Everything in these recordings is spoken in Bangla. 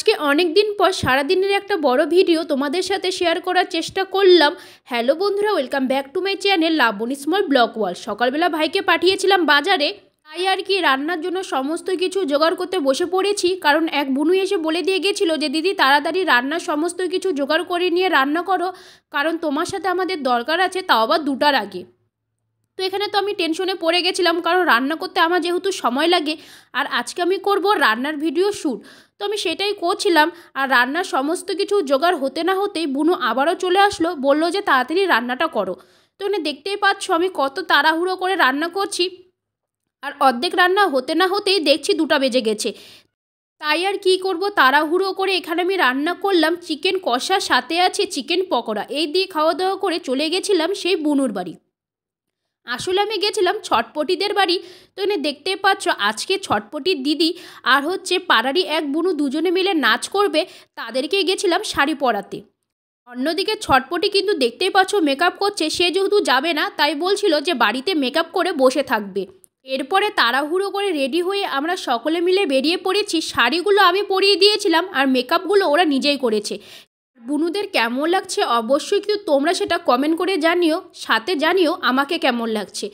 আজকে অনেক দিন পর সারাদিনের একটা বড় ভিডিও তোমাদের সাথে শেয়ার করার চেষ্টা করলাম হ্যালো বন্ধুরা welcome back to my channel Laboni small vlog world সকালবেলা ভাইকে পাঠিয়েছিলাম বাজারে তাই আর কি রান্নার জন্য সমস্ত কিছু জোগাড় করতে বসে পড়েছি কারণ এক বুনু এসে বলে দিয়ে গেছিলো যে দিদি তাড়াতাড়ি রান্নার সমস্ত কিছু জোগাড় করে নিয়ে রান্না করো কারণ তোমার সাথে আমাদের দরকার আছে তাও আবার দুটার আগে তো এখানে তো আমি টেনশনে পড়ে গেছিলাম কারণ রান্না করতে আমার যেহেতু সময় লাগে আর আজকে আমি করব রান্নার ভিডিও শ্যুট তো আমি সেটাই করছিলাম আর রান্নার সমস্ত কিছু জোগাড় হতে না হতেই বুনু আবারও চলে আসলো বলল যে তাড়াতাড়ি রান্নাটা করো তো এখানে দেখতেই পাচ্ছ আমি কত তাড়াহুড়ো করে রান্না করছি আর অর্ধেক রান্না হতে না হতেই দেখছি দুটা বেজে গেছে তাই আর কী করবো তাড়াহুড়ো করে এখানে আমি রান্না করলাম চিকেন কষার সাথে আছে চিকেন পকোড়া এই দিয়ে খাওয়া দাওয়া করে চলে গেছিলাম সেই বুনুর বাড়ি আসলে আমি গেছিলাম ছটপটিদের বাড়ি তো এনে দেখতে পাচ্ছ আজকে ছটপটির দিদি আর হচ্ছে পাড়ারই এক বুনু দুজনে মিলে নাচ করবে তাদেরকে গেছিলাম শাড়ি পরাতে অন্যদিকে ছটপটি কিন্তু দেখতেই পাচ্ছ মেকআপ করছে সে যেহেতু যাবে না তাই বলছিল যে বাড়িতে মেকআপ করে বসে থাকবে এরপরে তাড়াহুড়ো করে রেডি হয়ে আমরা সকলে মিলে বেরিয়ে পড়েছি শাড়িগুলো আমি পরিয়ে দিয়েছিলাম আর মেকআপগুলো ওরা নিজেই করেছে বুনুদের কেমন লাগছে অবশ্যই কিন্তু তোমরা সেটা কমেন্ট করে জানিও সাথে জানিও আমাকে কেমন লাগছে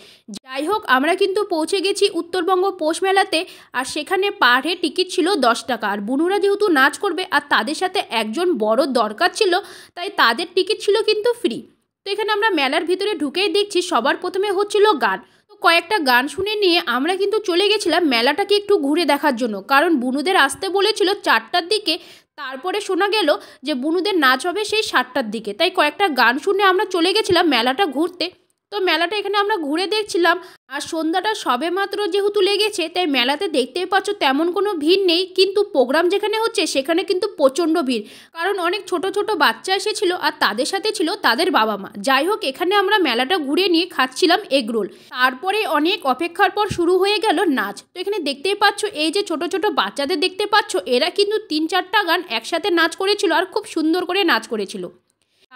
যাই হোক আমরা কিন্তু পৌঁছে গেছি উত্তরবঙ্গ পোষ মেলাতে আর সেখানে পার টিকিট ছিল দশ টাকা আর বুনুরা যেহেতু নাচ করবে আর তাদের সাথে একজন বড় দরকার ছিল তাই তাদের টিকিট ছিল কিন্তু ফ্রি তো এখানে আমরা মেলার ভিতরে ঢুকেই দেখছি সবার প্রথমে হচ্ছিল গান কয়েকটা গান শুনে নিয়ে আমরা কিন্তু চলে গেছিলাম মেলাটাকে একটু ঘুরে দেখার জন্য কারণ বুনুদের আসতে বলেছিল চারটার দিকে তারপরে শোনা গেল যে বুনুদের নাচ হবে সেই সাতটার দিকে তাই কয়েকটা গান শুনে আমরা চলে গেছিলাম মেলাটা ঘুরতে তো মেলাটা এখানে আমরা ঘুরে দেখছিলাম আর সন্ধ্যাটা সবে মাত্র যেহেতু লেগেছে তাই মেলাতে দেখতেই পাচ্ছ তেমন কোনো ভিড় নেই কিন্তু প্রোগ্রাম যেখানে হচ্ছে সেখানে কিন্তু প্রচণ্ড ভিড় কারণ অনেক ছোট ছোট বাচ্চা এসেছিল আর তাদের সাথে ছিল তাদের বাবা মা যাই হোক এখানে আমরা মেলাটা ঘুরে নিয়ে খাচ্ছিলাম এগরোল তারপরে অনেক অপেক্ষার পর শুরু হয়ে গেল নাচ তো এখানে দেখতেই পাচ্ছ এই যে ছোট ছোট বাচ্চাদের দেখতে পাচ্ছ এরা কিন্তু তিন চারটা গান একসাথে নাচ করেছিল আর খুব সুন্দর করে নাচ করেছিল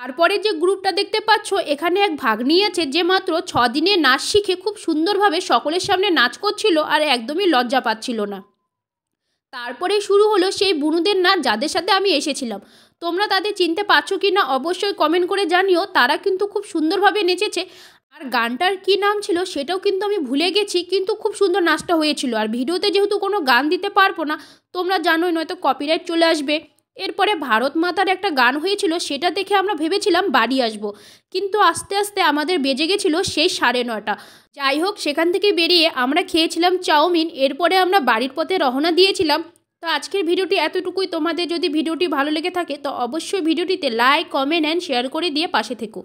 তারপরে যে গ্রুপটা দেখতে পাচ্ছ এখানে এক ভাগ্নি আছে যে মাত্র ছ দিনে নাচ শিখে খুব সুন্দরভাবে সকলের সামনে নাচ করছিল আর একদমই লজ্জা পাচ্ছিল না তারপরে শুরু হলো সেই বুনুদের নাচ যাদের সাথে আমি এসেছিলাম তোমরা তাদের চিনতে পারছো কি না অবশ্যই কমেন্ট করে জানিও তারা কিন্তু খুব সুন্দরভাবে নেচেছে আর গানটার কি নাম ছিল সেটাও কিন্তু আমি ভুলে গেছি কিন্তু খুব সুন্দর নাচটা হয়েছিল আর ভিডিওতে যেহেতু কোনো গান দিতে পারবো না তোমরা জানোই নয়তো কপিরাইট চলে আসবে এরপরে ভারত মাতার একটা গান হয়েছিল সেটা দেখে আমরা ভেবেছিলাম বাড়ি আসব। কিন্তু আস্তে আস্তে আমাদের বেজে গেছিল সেই সাড়ে নটা যাই হোক সেখান থেকে বেরিয়ে আমরা খেয়েছিলাম চাউমিন এরপরে আমরা বাড়ির পথে রওনা দিয়েছিলাম তো আজকের ভিডিওটি এতটুকুই তোমাদের যদি ভিডিওটি ভালো লেগে থাকে তো অবশ্যই ভিডিওটিতে লাইক কমেন্ট অ্যান্ড শেয়ার করে দিয়ে পাশে থেকো